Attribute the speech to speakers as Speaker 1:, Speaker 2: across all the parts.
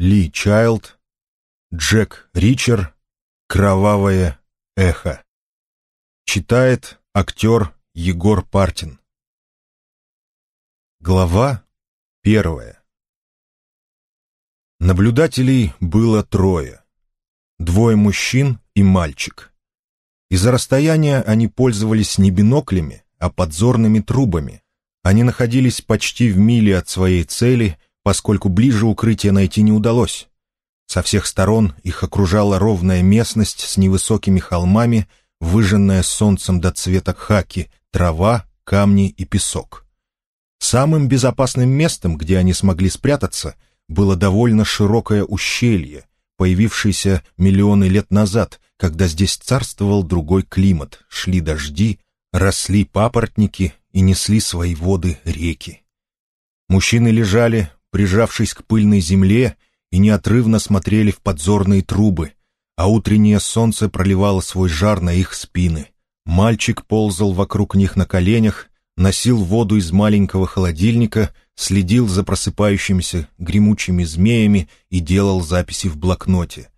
Speaker 1: Ли Чайлд, Джек Ричер, «Кровавое эхо». Читает актер Егор Партин. Глава первая. Наблюдателей было трое. Двое мужчин и мальчик. Из-за расстояния они пользовались не биноклями, а подзорными трубами. Они находились почти в миле от своей цели – поскольку ближе укрытия найти не удалось. Со всех сторон их окружала ровная местность с невысокими холмами, выжженная солнцем до цвета хаки, трава, камни и песок. Самым безопасным местом, где они смогли спрятаться, было довольно широкое ущелье, появившееся миллионы лет назад, когда здесь царствовал другой климат, шли дожди, росли папоротники и несли свои воды реки. Мужчины лежали, прижавшись к пыльной земле, и неотрывно смотрели в подзорные трубы, а утреннее солнце проливало свой жар на их спины. Мальчик ползал вокруг них на коленях, носил воду из маленького холодильника, следил за просыпающимися гремучими змеями и делал записи в блокноте.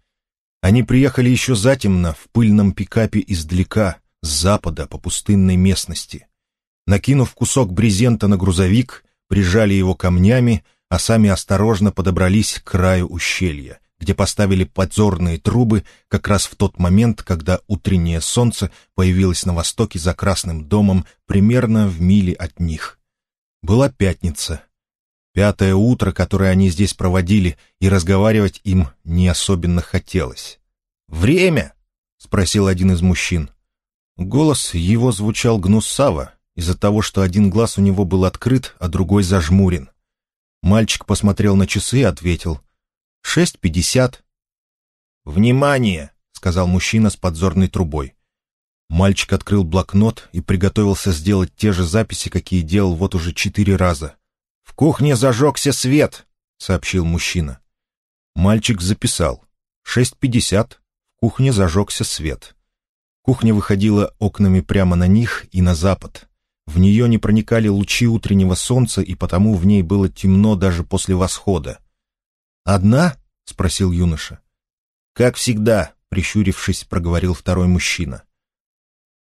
Speaker 1: Они приехали еще затемно в пыльном пикапе издалека, с запада, по пустынной местности. Накинув кусок брезента на грузовик, прижали его камнями, а сами осторожно подобрались к краю ущелья, где поставили подзорные трубы как раз в тот момент, когда утреннее солнце появилось на востоке за Красным домом примерно в миле от них. Была пятница. Пятое утро, которое они здесь проводили, и разговаривать им не особенно хотелось. «Время?» — спросил один из мужчин. Голос его звучал гнусаво, из-за того, что один глаз у него был открыт, а другой зажмурен. Мальчик посмотрел на часы и ответил. «Шесть пятьдесят». «Внимание!» — сказал мужчина с подзорной трубой. Мальчик открыл блокнот и приготовился сделать те же записи, какие делал вот уже четыре раза. «В кухне зажегся свет!» — сообщил мужчина. Мальчик записал. «Шесть пятьдесят. В кухне зажегся свет». Кухня выходила окнами прямо на них и на запад. В нее не проникали лучи утреннего солнца, и потому в ней было темно даже после восхода. «Одна?» — спросил юноша. «Как всегда», — прищурившись, проговорил второй мужчина.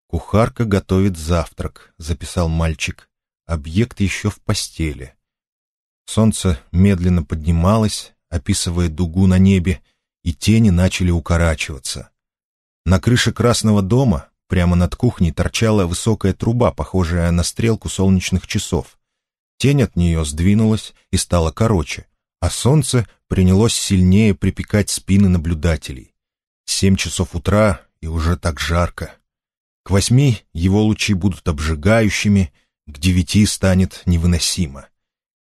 Speaker 1: «Кухарка готовит завтрак», — записал мальчик. «Объект еще в постели». Солнце медленно поднималось, описывая дугу на небе, и тени начали укорачиваться. На крыше Красного дома Прямо над кухней торчала высокая труба, похожая на стрелку солнечных часов. Тень от нее сдвинулась и стала короче, а солнце принялось сильнее припекать спины наблюдателей. Семь часов утра, и уже так жарко. К восьми его лучи будут обжигающими, к девяти станет невыносимо.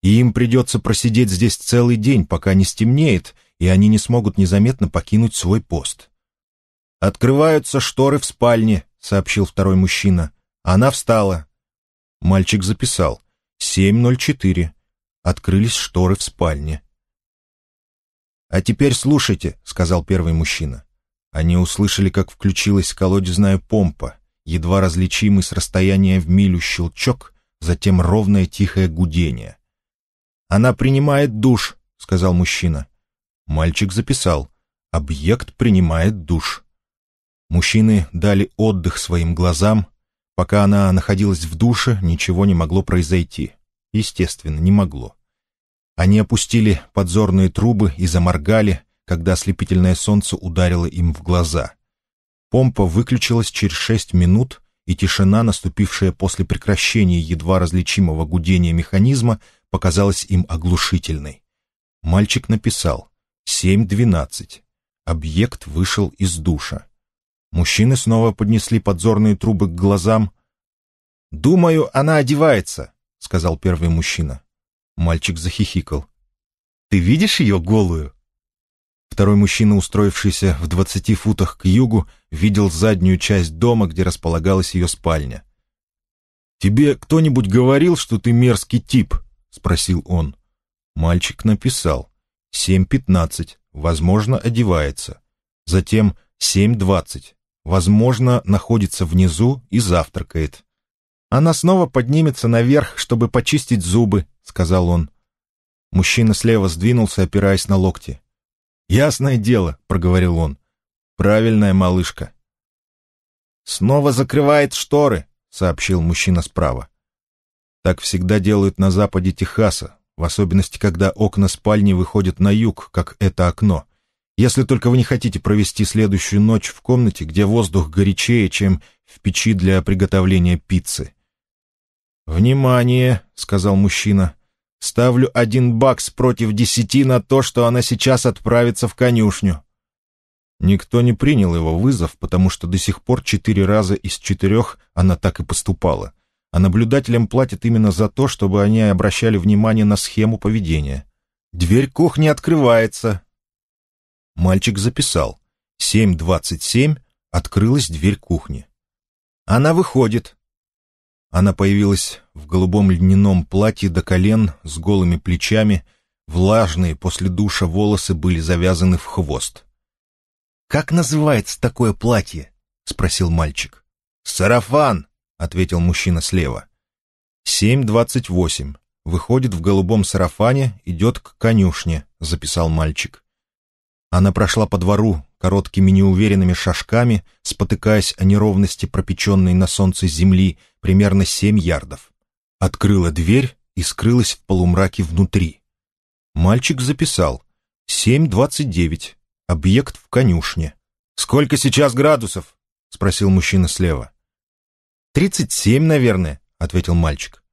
Speaker 1: И им придется просидеть здесь целый день, пока не стемнеет, и они не смогут незаметно покинуть свой пост. «Открываются шторы в спальне», — сообщил второй мужчина. Она встала. Мальчик записал. семь ноль четыре. Открылись шторы в спальне. «А теперь слушайте», — сказал первый мужчина. Они услышали, как включилась колодезная помпа, едва различимый с расстояния в милю щелчок, затем ровное тихое гудение. «Она принимает душ», — сказал мужчина. Мальчик записал. «Объект принимает душ». Мужчины дали отдых своим глазам. Пока она находилась в душе, ничего не могло произойти. Естественно, не могло. Они опустили подзорные трубы и заморгали, когда ослепительное солнце ударило им в глаза. Помпа выключилась через шесть минут, и тишина, наступившая после прекращения едва различимого гудения механизма, показалась им оглушительной. Мальчик написал «7.12». Объект вышел из душа. Мужчины снова поднесли подзорные трубы к глазам. «Думаю, она одевается», — сказал первый мужчина. Мальчик захихикал. «Ты видишь ее голую?» Второй мужчина, устроившийся в двадцати футах к югу, видел заднюю часть дома, где располагалась ее спальня. «Тебе кто-нибудь говорил, что ты мерзкий тип?» — спросил он. Мальчик написал. «Семь пятнадцать. Возможно, одевается». Затем «семь двадцать возможно, находится внизу и завтракает. «Она снова поднимется наверх, чтобы почистить зубы», — сказал он. Мужчина слева сдвинулся, опираясь на локти. «Ясное дело», — проговорил он. «Правильная малышка». «Снова закрывает шторы», — сообщил мужчина справа. Так всегда делают на западе Техаса, в особенности, когда окна спальни выходят на юг, как это окно. Если только вы не хотите провести следующую ночь в комнате, где воздух горячее, чем в печи для приготовления пиццы. «Внимание!» — сказал мужчина. «Ставлю один бакс против десяти на то, что она сейчас отправится в конюшню». Никто не принял его вызов, потому что до сих пор четыре раза из четырех она так и поступала. А наблюдателям платят именно за то, чтобы они обращали внимание на схему поведения. «Дверь кухни открывается», Мальчик записал. Семь двадцать семь. открылась дверь кухни. «Она выходит». Она появилась в голубом льняном платье до колен, с голыми плечами, влажные после душа волосы были завязаны в хвост. «Как называется такое платье?» — спросил мальчик. «Сарафан», — ответил мужчина слева. «Семь двадцать восемь. Выходит в голубом сарафане, идет к конюшне», — записал мальчик. Она прошла по двору короткими неуверенными шажками, спотыкаясь о неровности пропеченной на солнце земли примерно семь ярдов. Открыла дверь и скрылась в полумраке внутри. Мальчик записал. семь двадцать девять. Объект в конюшне. «Сколько сейчас градусов?» — спросил мужчина слева. «Тридцать семь, наверное», — ответил мальчик.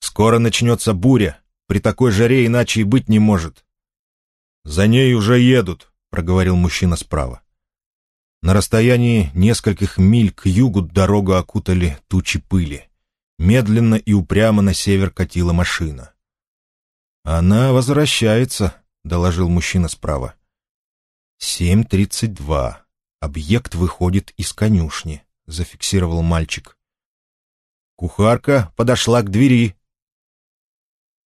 Speaker 1: «Скоро начнется буря. При такой жаре иначе и быть не может. «За ней уже едут», — проговорил мужчина справа. На расстоянии нескольких миль к югу дорогу окутали тучи пыли. Медленно и упрямо на север катила машина. «Она возвращается», — доложил мужчина справа. «Семь тридцать два. Объект выходит из конюшни», — зафиксировал мальчик. Кухарка подошла к двери.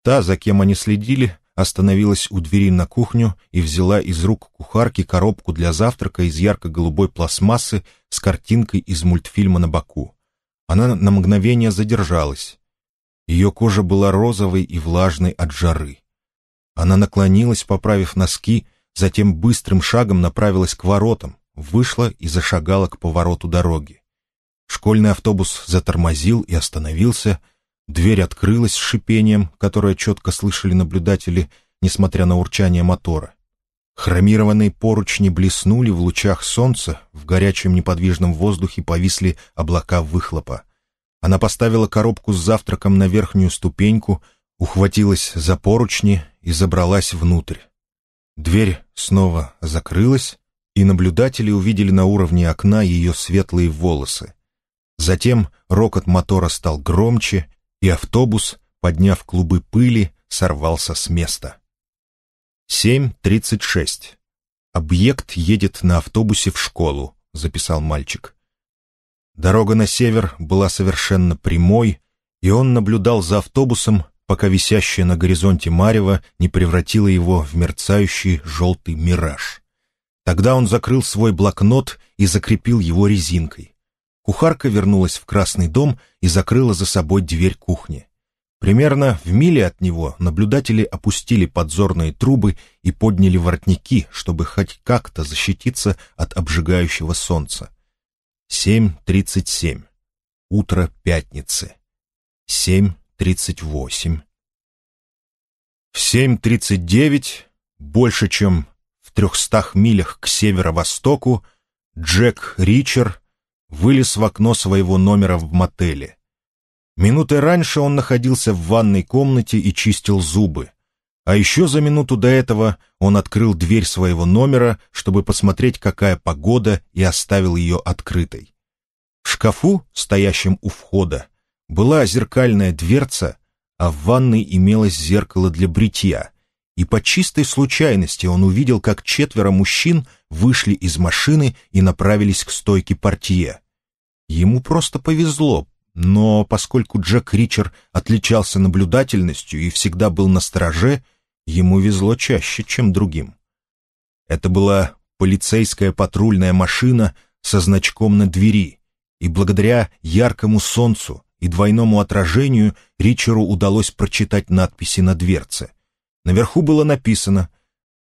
Speaker 1: Та, за кем они следили, остановилась у двери на кухню и взяла из рук кухарки коробку для завтрака из ярко-голубой пластмассы с картинкой из мультфильма на боку. Она на мгновение задержалась. Ее кожа была розовой и влажной от жары. Она наклонилась, поправив носки, затем быстрым шагом направилась к воротам, вышла и зашагала к повороту дороги. Школьный автобус затормозил и остановился — Дверь открылась с шипением, которое четко слышали наблюдатели, несмотря на урчание мотора. Хромированные поручни блеснули в лучах солнца, в горячем неподвижном воздухе повисли облака выхлопа. Она поставила коробку с завтраком на верхнюю ступеньку, ухватилась за поручни и забралась внутрь. Дверь снова закрылась, и наблюдатели увидели на уровне окна ее светлые волосы. Затем рокот мотора стал громче, и автобус, подняв клубы пыли, сорвался с места. 7.36. «Объект едет на автобусе в школу», — записал мальчик. Дорога на север была совершенно прямой, и он наблюдал за автобусом, пока висящее на горизонте марево не превратило его в мерцающий желтый мираж. Тогда он закрыл свой блокнот и закрепил его резинкой. Кухарка вернулась в Красный дом и закрыла за собой дверь кухни. Примерно в миле от него наблюдатели опустили подзорные трубы и подняли воротники, чтобы хоть как-то защититься от обжигающего солнца. 7.37. Утро пятницы. 7.38. В 7.39, больше чем в трехстах милях к северо-востоку, Джек Ричард вылез в окно своего номера в мотеле. Минуты раньше он находился в ванной комнате и чистил зубы. А еще за минуту до этого он открыл дверь своего номера, чтобы посмотреть, какая погода, и оставил ее открытой. В шкафу, стоящем у входа, была зеркальная дверца, а в ванной имелось зеркало для бритья, и по чистой случайности он увидел, как четверо мужчин вышли из машины и направились к стойке портье. Ему просто повезло, но поскольку Джек Ричер отличался наблюдательностью и всегда был на страже, ему везло чаще, чем другим. Это была полицейская патрульная машина со значком на двери, и благодаря яркому солнцу и двойному отражению Ричеру удалось прочитать надписи на дверце — Наверху было написано